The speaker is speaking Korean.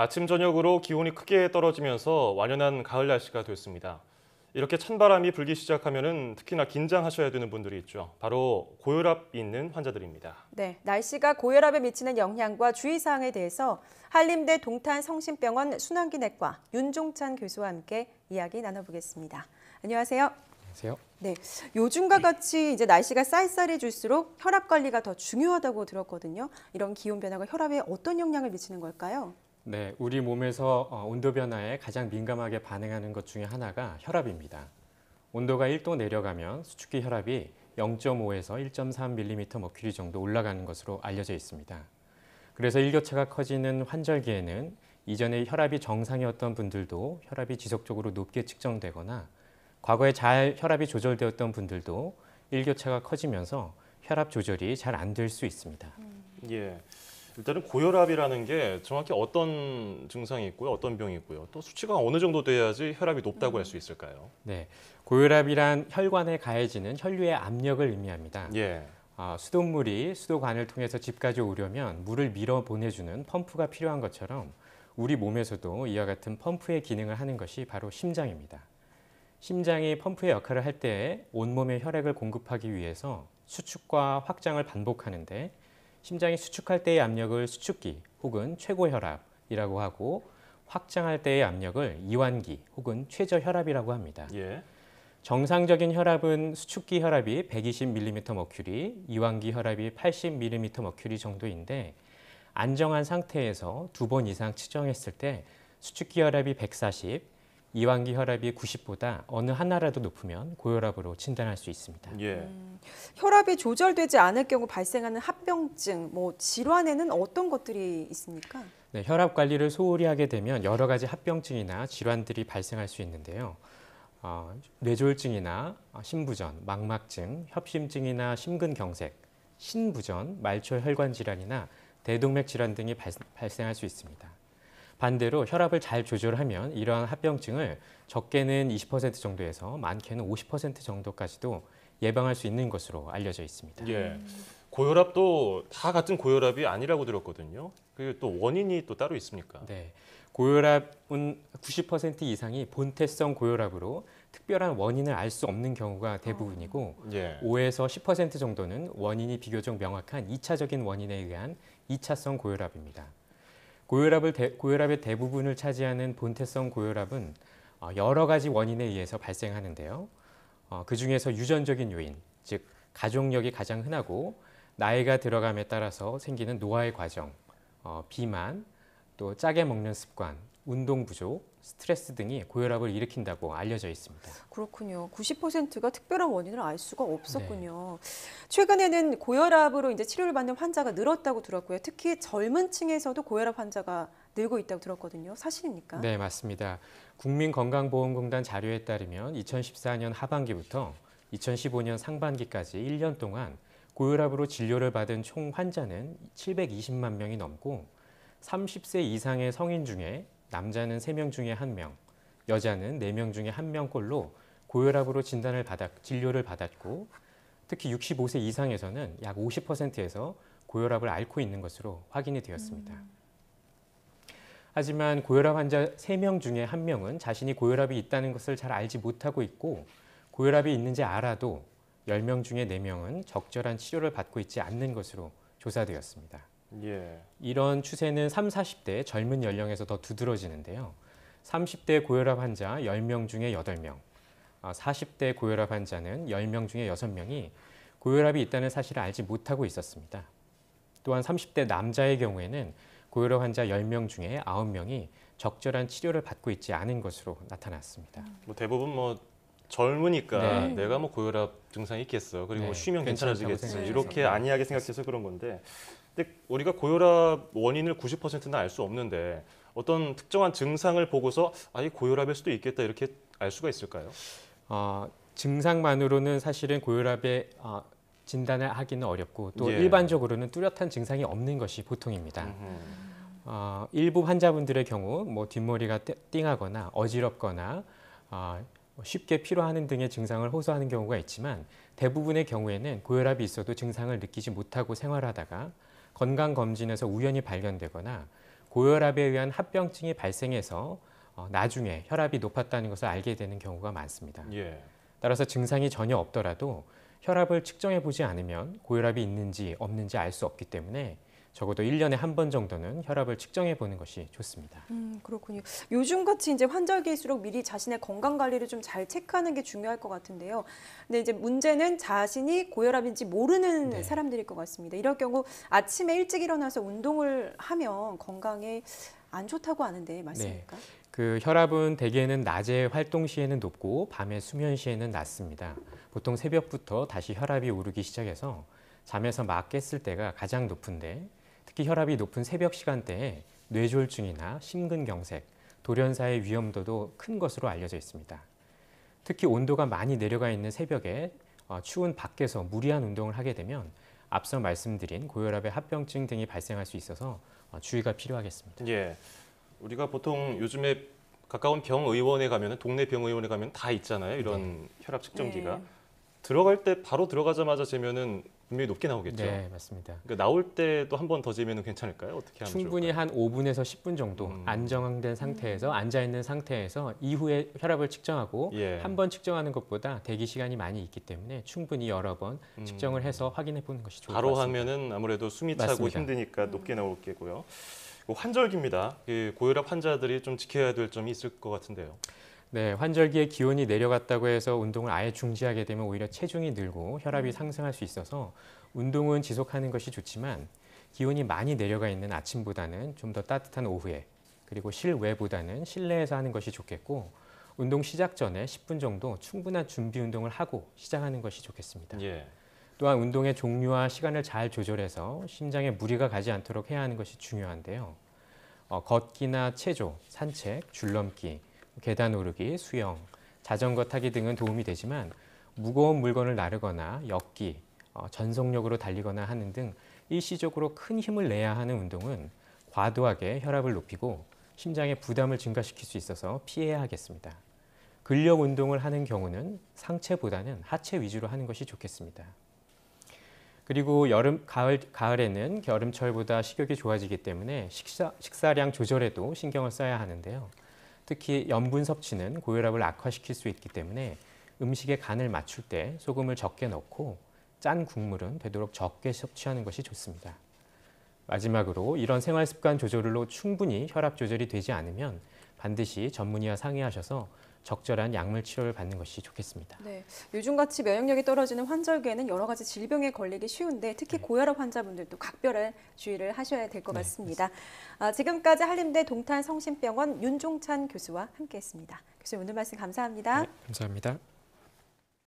아침 저녁으로 기온이 크게 떨어지면서 완연한 가을 날씨가 됐습니다. 이렇게 찬바람이 불기 시작하면은 특히나 긴장하셔야 되는 분들이 있죠. 바로 고혈압이 있는 환자들입니다. 네, 날씨가 고혈압에 미치는 영향과 주의사항에 대해서 한림대 동탄성심병원 순환기내과 윤종찬 교수와 함께 이야기 나눠보겠습니다. 안녕하세요. 안녕하세요. 네, 요즘과 같이 이제 날씨가 쌀쌀해질수록 혈압 관리가 더 중요하다고 들었거든요. 이런 기온 변화가 혈압에 어떤 영향을 미치는 걸까요? 네, 우리 몸에서 어, 온도 변화에 가장 민감하게 반응하는 것 중에 하나가 혈압입니다. 온도가 1도 내려가면 수축기 혈압이 0.5에서 1.3mm 머큐리 정도 올라가는 것으로 알려져 있습니다. 그래서 일교차가 커지는 환절기에는 이전에 혈압이 정상이었던 분들도 혈압이 지속적으로 높게 측정되거나 과거에 잘 혈압이 조절되었던 분들도 일교차가 커지면서 혈압 조절이 잘 안 될 수 있습니다. 음. 예. 일단은 고혈압이라는 게 정확히 어떤 증상이 있고요, 어떤 병이 있고요. 또 수치가 어느 정도 돼야지 혈압이 높다고 할수 음. 있을까요? 네, 고혈압이란 혈관에 가해지는 혈류의 압력을 의미합니다. 예. 어, 수돗물이 수도관을 통해서 집까지 오려면 물을 밀어 보내주는 펌프가 필요한 것처럼 우리 몸에서도 이와 같은 펌프의 기능을 하는 것이 바로 심장입니다. 심장이 펌프의 역할을 할 때온몸에 혈액을 공급하기 위해서 수축과 확장을 반복하는데 심장이 수축할 때의 압력을 수축기 혹은 최고혈압이라고 하고 확장할 때의 압력을 이완기 혹은 최저혈압이라고 합니다. 예. 정상적인 혈압은 수축기 혈압이 120mm 머큐리, 이완기 혈압이 80mm 머큐리 정도인데 안정한 상태에서 두 번 이상 측정했을 때 수축기 혈압이 140, 이완기 혈압이 90보다 어느 하나라도 높으면 고혈압으로 진단할 수 있습니다. 예. 음, 혈압이 조절되지 않을 경우 발생하는 합병증, 뭐 질환에는 어떤 것들이 있습니까? 네, 혈압 관리를 소홀히 하게 되면 여러 가지 합병증이나 질환들이 발생할 수 있는데요. 어, 뇌졸중이나 심부전, 망막증, 협심증이나 심근경색, 신부전, 말초혈관 질환이나 대동맥 질환 등이 발, 발생할 수 있습니다. 반대로 혈압을 잘 조절하면 이러한 합병증을 적게는 20% 정도에서 많게는 50% 정도까지도 예방할 수 있는 것으로 알려져 있습니다. 예. 고혈압도 다 같은 고혈압이 아니라고 들었거든요. 그게 또 원인이 또 따로 있습니까? 네. 고혈압은 90% 이상이 본태성 고혈압으로 특별한 원인을 알 수 없는 경우가 대부분이고 아, 예. 5에서 10% 정도는 원인이 비교적 명확한 이차적인 원인에 의한 이차성 고혈압입니다. 고혈압을 대, 고혈압의 대부분을 차지하는 본태성 고혈압은 어, 여러 가지 원인에 의해서 발생하는데요. 어, 그 중에서 유전적인 요인, 즉 가족력이 가장 흔하고 나이가 들어감에 따라서 생기는 노화의 과정, 어, 비만, 또 짜게 먹는 습관, 운동 부족, 스트레스 등이 고혈압을 일으킨다고 알려져 있습니다. 그렇군요. 90%가 특별한 원인을 알 수가 없었군요. 네. 최근에는 고혈압으로 이제 치료를 받는 환자가 늘었다고 들었고요. 특히 젊은 층에서도 고혈압 환자가 늘고 있다고 들었거든요. 사실입니까? 네, 맞습니다. 국민건강보험공단 자료에 따르면 2014년 하반기부터 2015년 상반기까지 1년 동안 고혈압으로 진료를 받은 총 환자는 720만 명이 넘고 30세 이상의 성인 중에 남자는 3명 중에 1명, 여자는 4명 중에 1명꼴로 고혈압으로 진단을 받았, 진료를 받았고 특히 65세 이상에서는 약 50%에서 고혈압을 앓고 있는 것으로 확인이 되었습니다. 음. 하지만 고혈압 환자 3명 중에 1명은 자신이 고혈압이 있다는 것을 잘 알지 못하고 있고 고혈압이 있는지 알아도 10명 중에 4명은 적절한 치료를 받고 있지 않는 것으로 조사되었습니다. 예. 이런 추세는 3, 40대 젊은 연령에서 더 두드러지는데요. 30대 고혈압 환자 10명 중에 8명, 40대 아, 고혈압 환자는 10명 중에 6명이 고혈압이 있다는 사실을 알지 못하고 있었습니다. 또한 30대 남자의 경우에는 고혈압 환자 10명 중에 9명이 적절한 치료를 받고 있지 않은 것으로 나타났습니다. 음. 뭐 대부분 뭐 젊으니까 네. 내가 뭐 고혈압 증상이 있겠어. 그리고 뭐 네. 뭐 쉬면 괜찮아지겠지. 이렇게 안이하게 생각해서 그런 건데 근데 우리가 고혈압 원인을 90%는 알 수 없는데 어떤 특정한 증상을 보고서 아, 이 고혈압일 수도 있겠다 이렇게 알 수가 있을까요? 어, 증상만으로는 사실은 고혈압의 어, 진단을 하기는 어렵고 또 예. 일반적으로는 뚜렷한 증상이 없는 것이 보통입니다. 어, 일부 환자분들의 경우 뭐 뒷머리가 띵하거나 어지럽거나 어, 뭐 쉽게 피로하는 등의 증상을 호소하는 경우가 있지만 대부분의 경우에는 고혈압이 있어도 증상을 느끼지 못하고 생활하다가 건강검진에서 우연히 발견되거나 고혈압에 의한 합병증이 발생해서 어, 나중에 혈압이 높았다는 것을 알게 되는 경우가 많습니다. 예. 따라서 증상이 전혀 없더라도 혈압을 측정해 보지 않으면 고혈압이 있는지 없는지 알 수 없기 때문에 적어도 1년에 한 번 정도는 혈압을 측정해 보는 것이 좋습니다. 음, 그렇군요. 요즘같이 이제 환절기일수록 미리 자신의 건강 관리를 좀 잘 체크하는 게 중요할 것 같은데요. 근데 이제 문제는 자신이 고혈압인지 모르는 네. 사람들일 것 같습니다. 이럴 경우 아침에 일찍 일어나서 운동을 하면 건강에 안 좋다고 아는데 네. 맞습니까? 네. 그 혈압은 대개는 낮에 활동 시에는 높고 밤에 수면 시에는 낮습니다. 보통 새벽부터 다시 혈압이 오르기 시작해서 잠에서 막 깼을 때가 가장 높은데 특히 혈압이 높은 새벽 시간대에 뇌졸중이나 심근경색, 돌연사의 위험도도 큰 것으로 알려져 있습니다. 특히 온도가 많이 내려가 있는 새벽에 어, 추운 밖에서 무리한 운동을 하게 되면 앞서 말씀드린 고혈압의 합병증 등이 발생할 수 있어서 어, 주의가 필요하겠습니다. 예, 우리가 보통 요즘에 가까운 병의원에 가면 동네 병의원에 가면 다 있잖아요. 이런 네. 혈압 측정기가. 네. 들어갈 때 바로 들어가자마자 재면은 분명히 높게 나오겠죠. 네, 맞습니다. 그러니까 나올 때도 한 번 더 재면 괜찮을까요? 어떻게 하면 충분히 좋을까요? 한 5분에서 10분 정도 음. 안정된 상태에서 음. 앉아 있는 상태에서 이후에 혈압을 측정하고 예. 한번 측정하는 것보다 대기 시간이 많이 있기 때문에 충분히 여러 번 음. 측정을 해서 확인해 보는 것이 좋을 것 같습니다. 바로 하면은 아무래도 숨이 차고 맞습니다. 힘드니까 음. 높게 나올 게고요. 그 환절기입니다. 그 고혈압 환자들이 좀 지켜야 될 점이 있을 것 같은데요. 네, 환절기에 기온이 내려갔다고 해서 운동을 아예 중지하게 되면 오히려 체중이 늘고 혈압이 음. 상승할 수 있어서 운동은 지속하는 것이 좋지만 기온이 많이 내려가 있는 아침보다는 좀 더 따뜻한 오후에 그리고 실외보다는 실내에서 하는 것이 좋겠고 운동 시작 전에 10분 정도 충분한 준비 운동을 하고 시작하는 것이 좋겠습니다. 예. 또한 운동의 종류와 시간을 잘 조절해서 심장에 무리가 가지 않도록 해야 하는 것이 중요한데요. 어, 걷기나 체조, 산책, 줄넘기, 계단 오르기, 수영, 자전거 타기 등은 도움이 되지만 무거운 물건을 나르거나 엮기, 어, 전속력으로 달리거나 하는 등 일시적으로 큰 힘을 내야 하는 운동은 과도하게 혈압을 높이고 심장의 부담을 증가시킬 수 있어서 피해야 하겠습니다. 근력 운동을 하는 경우는 상체보다는 하체 위주로 하는 것이 좋겠습니다. 그리고 여름 가을 가을에는 여름철보다 식욕이 좋아지기 때문에 식사 식사량 조절에도 신경을 써야 하는데요. 특히 염분 섭취는 고혈압을 악화시킬 수 있기 때문에 음식의 간을 맞출 때 소금을 적게 넣고 짠 국물은 되도록 적게 섭취하는 것이 좋습니다. 마지막으로 이런 생활 습관 조절로 충분히 혈압 조절이 되지 않으면 반드시 전문의와 상의하셔서 적절한 약물 치료를 받는 것이 좋겠습니다. 네, 요즘같이 면역력이 떨어지는 환절기에는 여러 가지 질병에 걸리기 쉬운데 특히 네. 고혈압 환자분들도 각별한 주의를 하셔야 될것 네, 같습니다. 아, 지금까지 한림대 동탄성심병원 윤종찬 교수와 함께했습니다. 교수님 오늘 말씀 감사합니다. 네, 감사합니다.